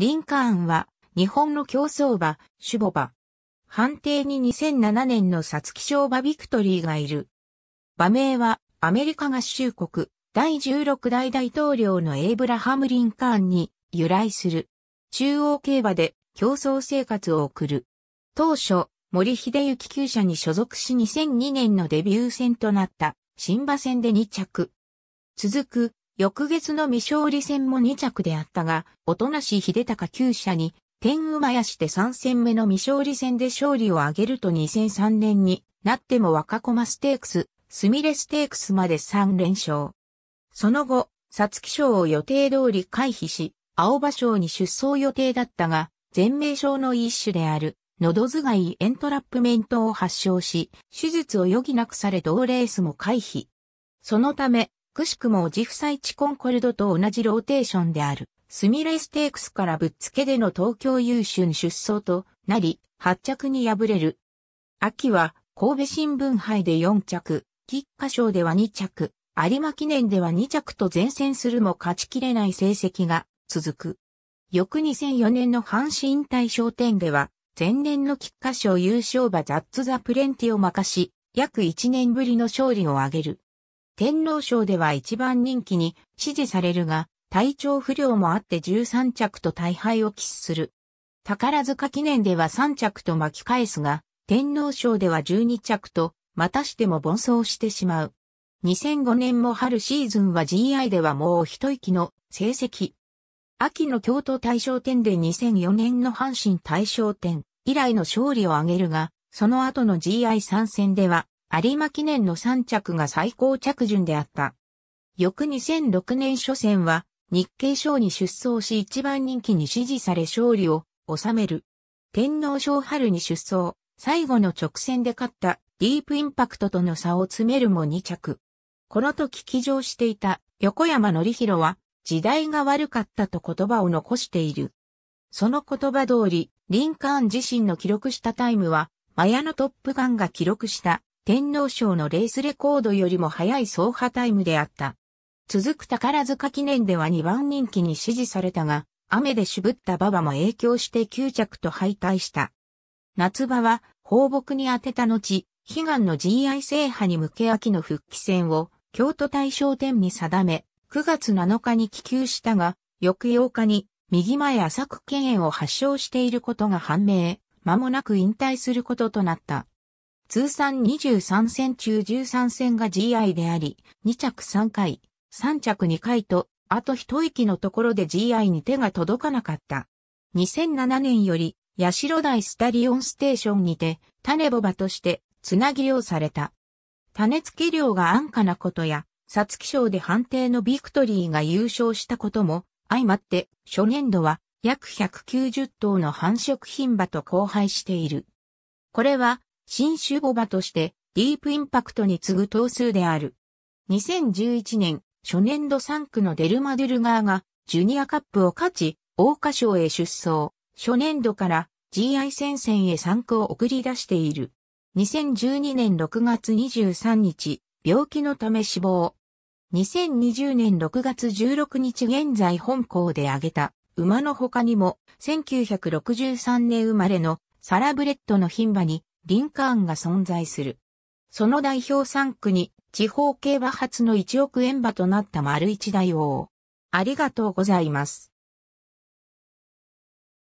リンカーンは、日本の競走馬、シュボバ。判定に2007年のサツキ賞馬ビクトリーがいる。馬名は、アメリカ合衆国、第16代大統領のエイブラハム・リンカーンに由来する。中央競馬で競争生活を送る。当初、森秀幸厩舎に所属し2002年のデビュー戦となった、新馬戦で2着。続く、翌月の未勝利戦も2着であったが、おと音無秀か。9社に、天馬屋して3戦目の未勝利戦で勝利を挙げると2003年になっても若駒ステークス、スミレステークスまで3連勝。その後、サツキ賞を予定通り回避し、青葉賞に出走予定だったが、全名賞の一種である、喉頭蓋エントラップメントを発症し、手術を余儀なくされ同レースも回避。そのため、くしくもおじサイチコンコルドと同じローテーションである、スミレステークスからぶっつけでの東京優秀出走となり、発着に敗れる。秋は、神戸新聞杯で4着、菊花賞では2着、有馬記念では2着と前線するも勝ちきれない成績が続く。翌2004年の阪神大賞典では、前年の菊花賞優勝馬ザッツザプレンティを任し、約1年ぶりの勝利を挙げる。天皇賞では一番人気に支持されるが、体調不良もあって13着と大敗を喫する。宝塚記念では3着と巻き返すが、天皇賞では12着と、またしても凡走してしまう。2005年も春シーズンは GI ではもう一息の成績。秋の京都大賞典で2004年の阪神大賞典以来の勝利を挙げるが、その後の GI 参戦では有馬記念の3着が最高着順であった。翌2006年初戦は、日経賞に出走し一番人気に支持され勝利を収める。天皇賞春に出走、最後の直線で勝ったディープインパクトとの差を詰めるも2着。この時騎乗していた横山則弘は、時代が悪かったと言葉を残している。その言葉通り、リンカーン自身の記録したタイムは、マヤのトップガンが記録した天皇賞のレースレコードよりも早い走破タイムであった。続く宝塚記念では2番人気に支持されたが、雨で渋った馬場も影響して9着と敗退した。夏場は放牧に当てた後、悲願の GI 制覇に向け秋の復帰戦を京都大賞典に定め、9月7日に帰球したが、翌8日に右前浅く敬炎を発症していることが判明、間もなく引退することとなった。通算23戦中13戦が GI であり、2着3回、3着2回と、あと一息のところで GI に手が届かなかった。2007年より、八代大スタリオンステーションにて、種ボバとして、つなぎ漁された。種付け量が安価なことや、サツキ賞で判定のビクトリーが優勝したことも、相まって、初年度は、約190頭の繁殖品馬と交配している。これは、新種ボバとしてディープインパクトに次ぐ頭数である。2011年、初年度3区のデルマ・デルガーがジュニアカップを勝ち、大花賞へ出走。初年度から GI 戦線へ3区を送り出している。2012年6月23日、病気のため死亡。2020年6月16日現在本校で挙げた馬の他にも1963年生まれのサラブレッドの牝馬にリンカーンが存在する。その代表3区に地方競馬発の1億円馬となった丸一大王。ありがとうございます。